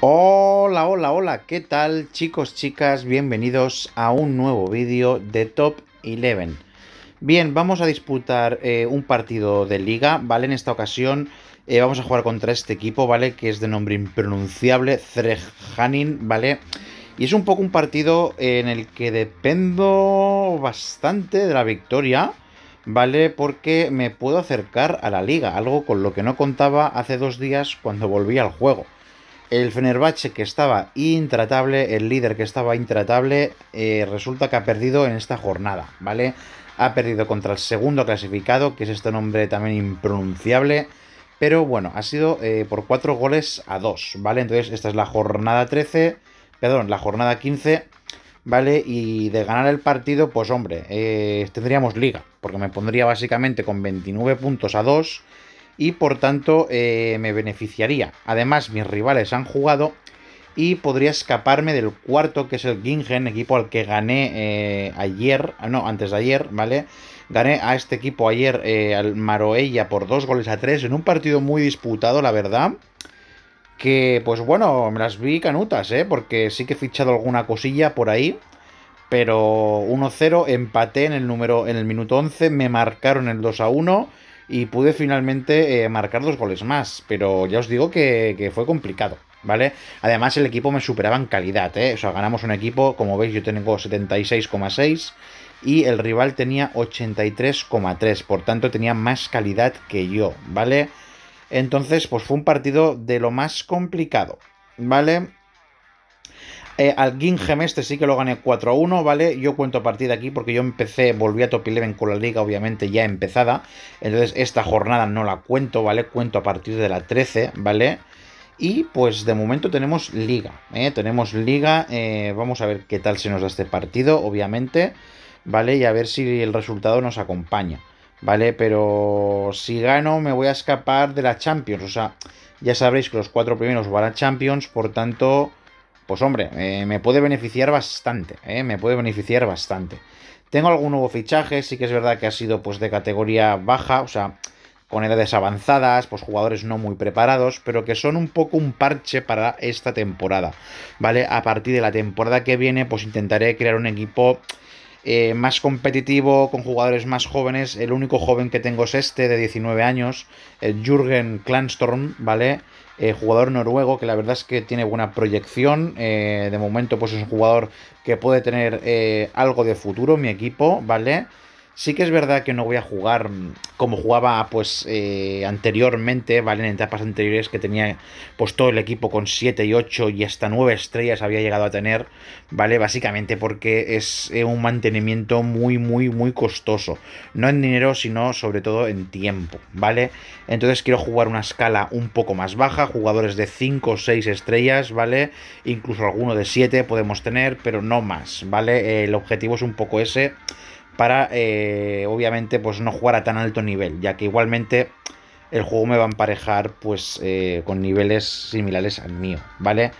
Hola, hola, hola, ¿qué tal chicos, chicas? Bienvenidos a un nuevo vídeo de Top 11. Bien, vamos a disputar eh, un partido de liga, ¿vale? En esta ocasión eh, vamos a jugar contra este equipo, ¿vale? Que es de nombre impronunciable, Zrehanin, ¿vale? Y es un poco un partido en el que dependo bastante de la victoria, ¿vale? Porque me puedo acercar a la liga, algo con lo que no contaba hace dos días cuando volví al juego. El Fenerbahce que estaba intratable, el líder que estaba intratable, eh, resulta que ha perdido en esta jornada, ¿vale? Ha perdido contra el segundo clasificado, que es este nombre también impronunciable. Pero bueno, ha sido eh, por 4 goles a 2, ¿vale? Entonces esta es la jornada 13, perdón, la jornada 15, ¿vale? Y de ganar el partido, pues hombre, eh, tendríamos liga, porque me pondría básicamente con 29 puntos a 2 y por tanto eh, me beneficiaría. Además, mis rivales han jugado y podría escaparme del cuarto, que es el Gingen, equipo al que gané eh, ayer, ah, no, antes de ayer, ¿vale? Gané a este equipo ayer, eh, al Maroella, por dos goles a tres, en un partido muy disputado, la verdad. Que, pues bueno, me las vi canutas, ¿eh? Porque sí que he fichado alguna cosilla por ahí. Pero 1-0, empaté en el, número, en el minuto 11, me marcaron el 2-1 y pude finalmente eh, marcar dos goles más, pero ya os digo que, que, fue complicado, ¿vale? Además el equipo me superaba en calidad, ¿eh? O sea, ganamos un equipo, como veis yo tengo 76,6 y el rival tenía 83,3, por tanto tenía más calidad que yo, ¿vale? Entonces, pues fue un partido de lo más complicado, ¿vale? Eh, al Gingham este sí que lo gané 4 a 1, ¿vale? Yo cuento a partir de aquí porque yo empecé, volví a Top 11 con la liga, obviamente ya empezada. Entonces esta jornada no la cuento, ¿vale? Cuento a partir de la 13, ¿vale? Y pues de momento tenemos liga, ¿eh? Tenemos liga, eh, vamos a ver qué tal se nos da este partido, obviamente, ¿vale? Y a ver si el resultado nos acompaña, ¿vale? Pero si gano me voy a escapar de la Champions, o sea, ya sabréis que los cuatro primeros van a Champions, por tanto pues hombre, eh, me puede beneficiar bastante, eh, me puede beneficiar bastante. Tengo algún nuevo fichaje, sí que es verdad que ha sido pues de categoría baja, o sea, con edades avanzadas, pues jugadores no muy preparados, pero que son un poco un parche para esta temporada, ¿vale? A partir de la temporada que viene, pues intentaré crear un equipo eh, más competitivo, con jugadores más jóvenes. El único joven que tengo es este, de 19 años, el Jürgen Klanstorm, ¿vale? Eh, jugador noruego que la verdad es que tiene buena proyección. Eh, de momento, pues es un jugador que puede tener eh, algo de futuro, mi equipo, ¿vale? Sí que es verdad que no voy a jugar como jugaba pues eh, anteriormente, ¿vale? En etapas anteriores que tenía pues todo el equipo con 7 y 8 y hasta 9 estrellas había llegado a tener, ¿vale? Básicamente porque es eh, un mantenimiento muy, muy, muy costoso. No en dinero, sino sobre todo en tiempo, ¿vale? Entonces quiero jugar una escala un poco más baja, jugadores de 5 o 6 estrellas, ¿vale? Incluso alguno de 7 podemos tener, pero no más, ¿vale? el objetivo es un poco ese para eh, obviamente pues no jugar a tan alto nivel, ya que igualmente el juego me va a emparejar pues eh, con niveles similares al mío, ¿vale?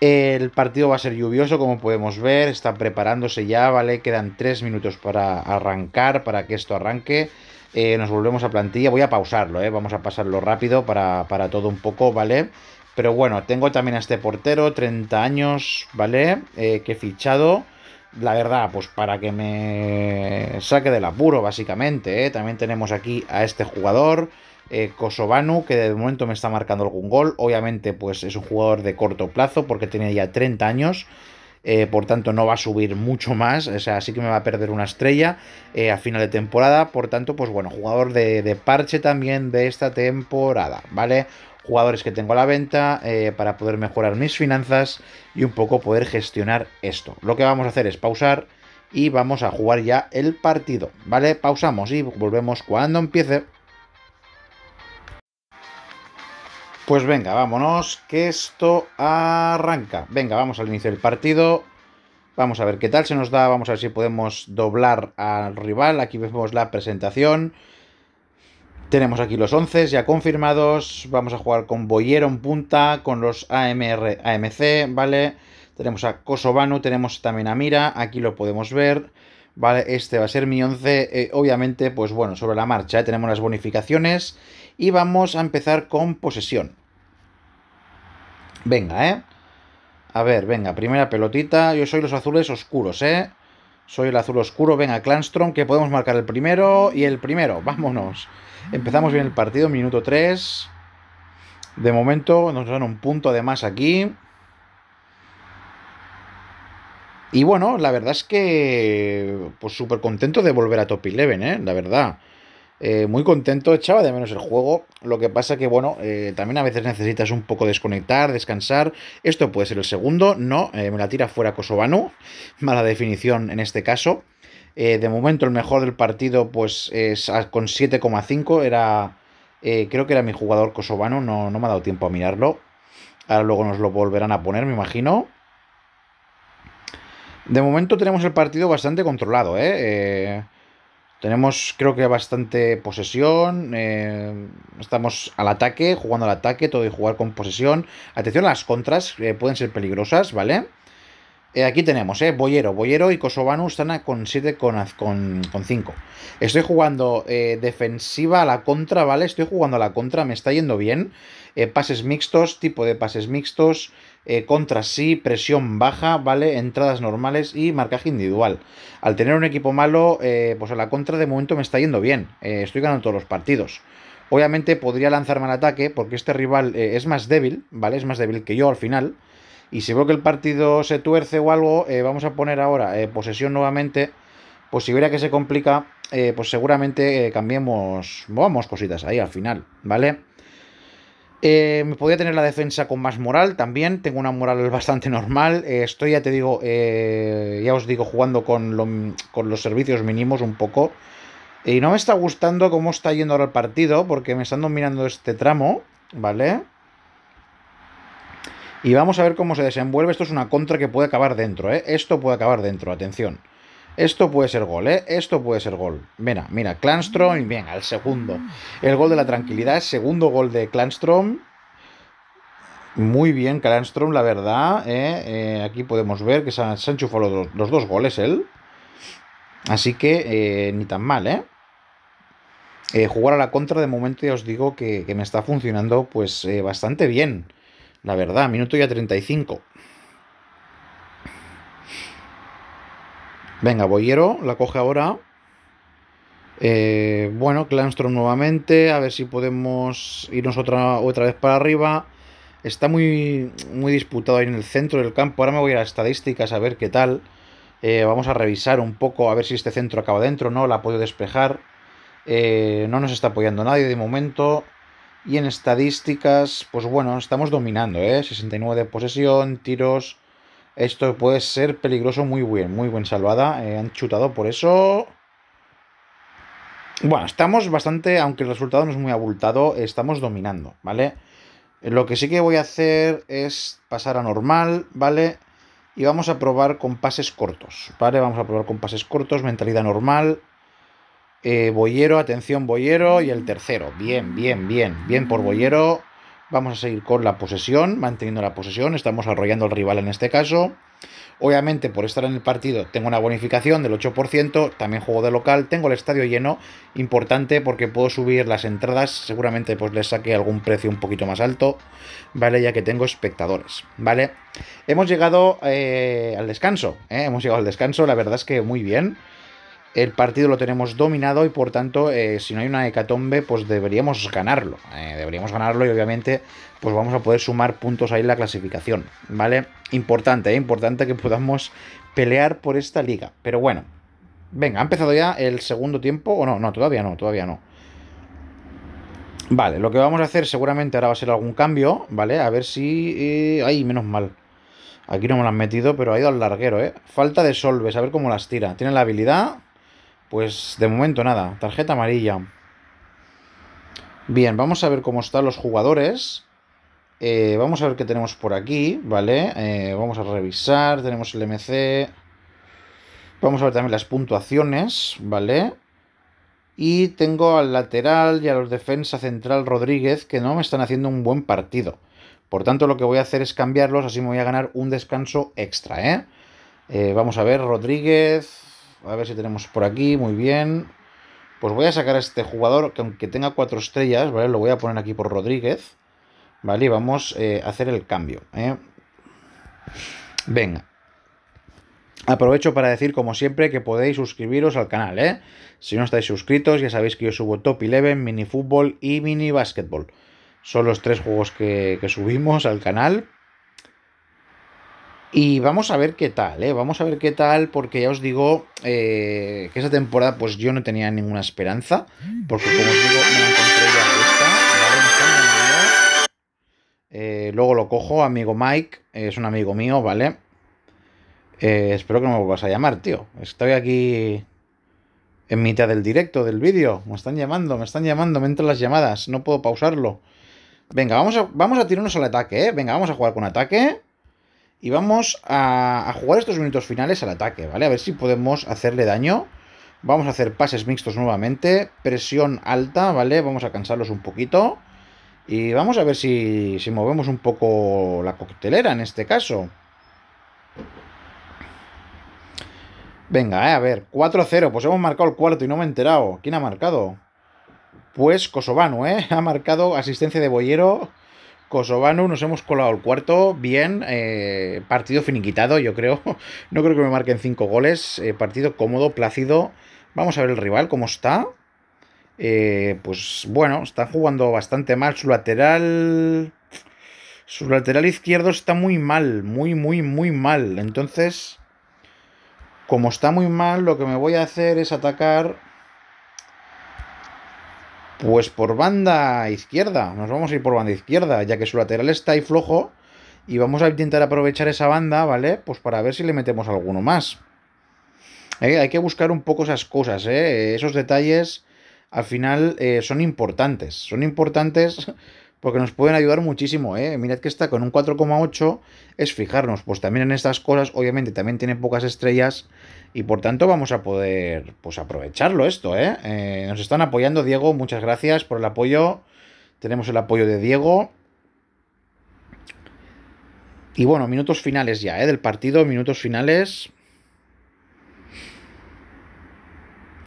El partido va a ser lluvioso, como podemos ver, está preparándose ya, ¿vale? Quedan tres minutos para arrancar, para que esto arranque. Eh, nos volvemos a plantilla, voy a pausarlo, ¿eh? Vamos a pasarlo rápido para, para todo un poco, ¿vale? Pero bueno, tengo también a este portero, 30 años, ¿vale? que he fichado la verdad, pues para que me saque del apuro, básicamente. ¿eh? También tenemos aquí a este jugador, eh, Kosovanu, que de momento me está marcando algún gol. Obviamente, pues es un jugador de corto plazo, porque tenía ya 30 años. Eh, por tanto, no va a subir mucho más. O sea, sí que me va a perder una estrella eh, a final de temporada. Por tanto, pues bueno, jugador de, de parche también de esta temporada, ¿vale? jugadores que tengo a la venta, eh, para poder mejorar mis finanzas y un poco poder gestionar esto. Lo que vamos a hacer es pausar y vamos a jugar ya el partido, ¿vale? Pausamos y volvemos cuando empiece. Pues venga, vámonos, que esto arranca. Venga, vamos al inicio del partido. Vamos a ver qué tal se nos da, vamos a ver si podemos doblar al rival. Aquí vemos la presentación. Tenemos aquí los 11 ya confirmados. Vamos a jugar con Boyero en punta, con los AMR, AMC, ¿vale? Tenemos a Kosovanu, tenemos también a Mira, aquí lo podemos ver. ¿vale? Este va a ser mi 11, eh, obviamente, pues bueno, sobre la marcha, ¿eh? tenemos las bonificaciones y vamos a empezar con posesión. Venga, ¿eh? A ver, venga, primera pelotita, yo soy los azules oscuros, ¿eh? Soy el azul oscuro, venga Clanstrom, que podemos marcar el primero y el primero, vámonos. Empezamos bien el partido, minuto 3. De momento nos dan un punto de más aquí. Y bueno, la verdad es que pues súper contento de volver a Top 11, ¿eh? la verdad. Eh, muy contento, echaba de menos el juego. Lo que pasa que, bueno, eh, también a veces necesitas un poco desconectar, descansar. Esto puede ser el segundo, no, eh, me la tira fuera Kosovano. Mala definición en este caso. de momento, el mejor del partido, pues, es con 7,5. Era. creo que era mi jugador kosovano, no, no me ha dado tiempo a mirarlo. Ahora luego nos lo volverán a poner, me imagino. De momento tenemos el partido bastante controlado, ¿eh? eh tenemos, creo que bastante posesión. Eh, estamos al ataque, jugando al ataque, todo y jugar con posesión. Atención a las contras, eh, pueden ser peligrosas, ¿vale? Eh, aquí tenemos, ¿eh? Boyero. Boyero y Kosovanu están con 7 con, con, con, 5. Estoy jugando defensiva a la contra, ¿vale? Estoy jugando a la contra, me está yendo bien. pases mixtos, tipo de pases mixtos. Eh, contra sí, presión baja, ¿vale? Entradas normales y marcaje individual. Al tener un equipo malo, eh, pues a la contra de momento me está yendo bien. Eh, estoy ganando todos los partidos. Obviamente podría lanzarme al ataque porque este rival es más débil, ¿vale? Es más débil que yo al final. Y si veo que el partido se tuerce o algo, vamos a poner ahora posesión nuevamente. Pues si viera que se complica, pues seguramente cambiemos, vamos, cositas ahí al final, ¿vale? Eh, me podría tener la defensa con más moral también. Tengo una moral bastante normal. Eh, estoy, ya te digo, eh, ya os digo, jugando con, con, los servicios mínimos un poco. Y no me está gustando cómo está yendo ahora el partido, porque me están dominando este tramo, ¿vale? Y vamos a ver cómo se desenvuelve. Esto es una contra que puede acabar dentro, Esto puede acabar dentro, atención. Esto puede ser gol, ¿eh? Esto puede ser gol. Mira, mira, Clanstrom, bien, al segundo. El gol de la tranquilidad, segundo gol de Clanstrom. Muy bien, Clanstrom, la verdad. ¿eh? Eh, aquí podemos ver que se han, los, dos goles él. Así que eh, ni tan mal, ¿eh? jugar a la contra de momento ya os digo que, me está funcionando pues bastante bien, la verdad, minuto ya 35. Venga, Boyero, la coge ahora. Eh, bueno, Clanstrom nuevamente, a ver si podemos irnos otra, otra vez para arriba. Está muy, muy disputado ahí en el centro del campo. Ahora me voy a las estadísticas a ver qué tal. Eh, vamos a revisar un poco a ver si este centro acaba dentro, ¿no? La puedo despejar. Eh, no nos está apoyando nadie de momento. Y en estadísticas, pues bueno, estamos dominando, ¿eh? 69 de posesión, tiros, esto puede ser peligroso, muy bien, muy buen salvada. Eh, han chutado por eso. Bueno, estamos bastante, aunque el resultado no es muy abultado, estamos dominando, ¿vale? Lo que sí que voy a hacer es pasar a normal, ¿vale? Y vamos a probar con pases cortos, ¿vale? Vamos a probar con pases cortos, mentalidad normal. Eh, boyero, atención, Boyero. Y el tercero. Bien, bien, bien. Bien por Boyero. Vamos a seguir con la posesión, manteniendo la posesión, estamos arrollando al rival en este caso. Obviamente, por estar en el partido, tengo una bonificación del 8%, también juego de local, tengo el estadio lleno, importante porque puedo subir las entradas, seguramente pues les saque algún precio un poquito más alto, ¿vale? Ya que tengo espectadores, ¿vale? Hemos llegado eh, al descanso, ¿eh? hemos llegado al descanso, la verdad es que muy bien el partido lo tenemos dominado y por tanto, eh, si no hay una hecatombe, pues deberíamos ganarlo. Eh, deberíamos ganarlo y obviamente, pues vamos a poder sumar puntos ahí en la clasificación, ¿vale? Importante, eh, importante que podamos pelear por esta liga. Pero bueno, venga, ¿ha empezado ya el segundo tiempo o no? No, todavía no, todavía no. Vale, lo que vamos a hacer seguramente ahora va a ser algún cambio, ¿vale? A ver si... Eh, ay, menos mal. Aquí no me lo han metido, pero ha ido al larguero, ¿eh? Falta de solves, a ver cómo las tira. Tiene la habilidad, pues de momento nada, tarjeta amarilla. Bien, vamos a ver cómo están los jugadores. Eh, vamos a ver qué tenemos por aquí, ¿vale? Eh, vamos a revisar, tenemos el MC. Vamos a ver también las puntuaciones, ¿vale? Y tengo al lateral y a los defensa central Rodríguez que no me están haciendo un buen partido. Por tanto, lo que voy a hacer es cambiarlos, así me voy a ganar un descanso extra, eh, eh vamos a ver, Rodríguez, a ver si tenemos por aquí, muy bien. Pues voy a sacar a este jugador, que aunque tenga cuatro estrellas, ¿vale? Lo voy a poner aquí por Rodríguez, ¿vale? Y vamos eh, a hacer el cambio, ¿eh? Venga. Aprovecho para decir, como siempre, que podéis suscribiros al canal, ¿eh? Si no estáis suscritos, ya sabéis que yo subo Top 11, Mini Fútbol y Mini Básquetbol Son los tres juegos que, que subimos al canal, y vamos a ver qué tal, ¿eh? Vamos a ver qué tal, porque ya os digo eh, que esa temporada pues yo no tenía ninguna esperanza, porque como os digo, me encontré ya esta, eh, luego lo cojo, amigo Mike, es un amigo mío, ¿vale? Eh, espero que no me vuelvas a llamar, tío. Estoy aquí en mitad del directo, del vídeo. Me están llamando, me están llamando, me entran las llamadas, no puedo pausarlo. Venga, vamos a, vamos a tirarnos al ataque, ¿eh? Venga, vamos a jugar con ataque. Y vamos a, jugar estos minutos finales al ataque, ¿vale? A ver si podemos hacerle daño. Vamos a hacer pases mixtos nuevamente. Presión alta, ¿vale? Vamos a cansarlos un poquito. Y vamos a ver si, si movemos un poco la coctelera en este caso. Venga, eh, a ver. 4-0. Pues hemos marcado el cuarto y no me he enterado. ¿Quién ha marcado? Pues Kosovano, ¿eh? Ha marcado asistencia de Boyero Kosovano, nos hemos colado el cuarto, bien, eh, partido finiquitado, yo creo, no creo que me marquen cinco goles, eh, partido cómodo, plácido, vamos a ver el rival, cómo está, eh, pues bueno, está jugando bastante mal, su lateral, su lateral izquierdo está muy mal, muy, muy, muy mal, entonces, como está muy mal, lo que me voy a hacer es atacar pues por banda izquierda, nos vamos a ir por banda izquierda, ya que su lateral está ahí flojo y vamos a intentar aprovechar esa banda, ¿vale? Pues para ver si le metemos alguno más. Eh, hay que buscar un poco esas cosas, ¿eh? Esos detalles al final eh, son importantes, son importantes porque nos pueden ayudar muchísimo. ¿eh? Mirad que está con un 4,8, es fijarnos, pues también en estas cosas, obviamente también tiene pocas estrellas y por tanto vamos a poder pues aprovecharlo esto. ¿eh? Eh, nos están apoyando, Diego, muchas gracias por el apoyo. Tenemos el apoyo de Diego. Y bueno, minutos finales ya, ¿eh? del partido, minutos finales.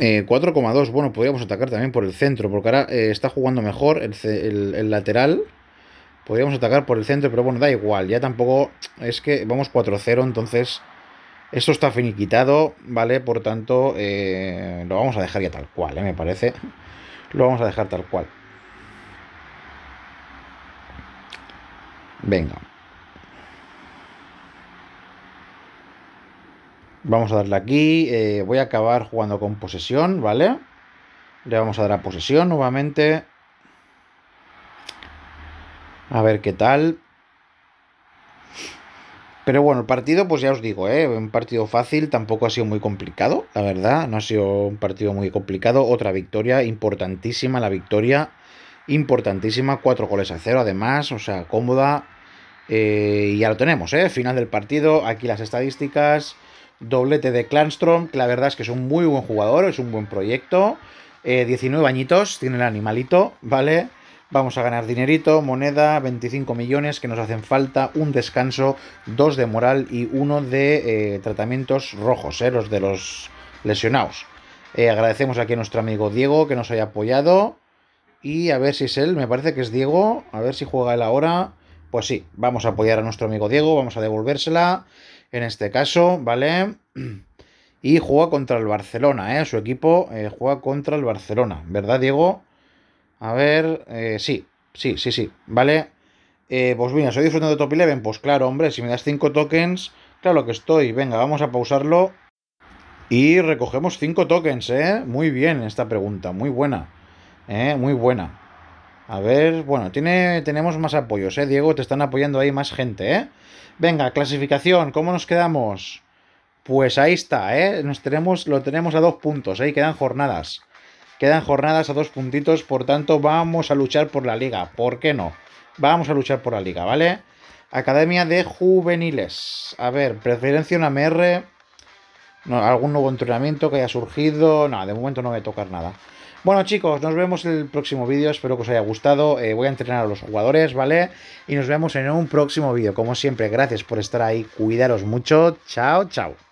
4,2, eh, bueno, podríamos atacar también por el centro, porque ahora eh, está jugando mejor el, lateral. Podríamos atacar por el centro, pero bueno, da igual, ya tampoco es que vamos 4-0, entonces esto está finiquitado, ¿vale? Por tanto, eh, lo vamos a dejar ya tal cual, me parece. Lo vamos a dejar tal cual. Venga. Vamos a darle aquí. Eh, voy a acabar jugando con posesión, ¿vale? Le vamos a dar a posesión nuevamente. A ver qué tal. Pero bueno, el partido, pues ya os digo, ¿eh? un partido fácil, tampoco ha sido muy complicado, la verdad, no ha sido un partido muy complicado. Otra victoria, importantísima la victoria, importantísima, cuatro goles a cero además, o sea, cómoda. Eh, y ya lo tenemos, ¿eh? final del partido, aquí las estadísticas, doblete de Clanstrom, que la verdad es que es un muy buen jugador, es un buen proyecto. 19 eh, añitos, tiene el animalito, ¿vale? Vamos a ganar dinerito, moneda, 25 millones que nos hacen falta, un descanso, dos de moral y uno de eh, tratamientos rojos, eh, los de los lesionados. agradecemos aquí a nuestro amigo Diego que nos haya apoyado. Y a ver si es él, me parece que es Diego, a ver si juega él ahora. Pues sí, vamos a apoyar a nuestro amigo Diego, vamos a devolvérsela en este caso, ¿vale? Y juega contra el Barcelona, ¿eh? Su equipo eh, juega contra el Barcelona, ¿verdad, Diego? A ver, eh, sí, sí, sí, sí, ¿vale? Eh, pues mira, ¿soy disfrutando de Top Eleven? Pues claro, hombre, si me das 5 tokens, claro que estoy. Venga, vamos a pausarlo. Y recogemos 5 tokens, ¿eh? Muy bien esta pregunta, muy buena. ¿eh? Muy buena. A ver, bueno, tiene, tenemos más apoyos, ¿eh? Diego, te están apoyando ahí más gente, ¿eh? Venga, clasificación, ¿cómo nos quedamos? Pues ahí está, ¿eh? Nos tenemos, lo tenemos a dos puntos, ahí eh, quedan jornadas. Quedan jornadas a dos puntitos, por tanto vamos a luchar por la liga, ¿por qué no? Vamos a luchar por la liga, ¿vale? Academia de Juveniles. A ver, preferencia una MR. No, algún nuevo entrenamiento que haya surgido. No, de momento no voy a tocar nada. Bueno chicos, nos vemos en el próximo vídeo, espero que os haya gustado, eh, voy a entrenar a los jugadores, ¿vale? Y nos vemos en un próximo vídeo, como siempre, gracias por estar ahí, cuidaros mucho, chao, chao.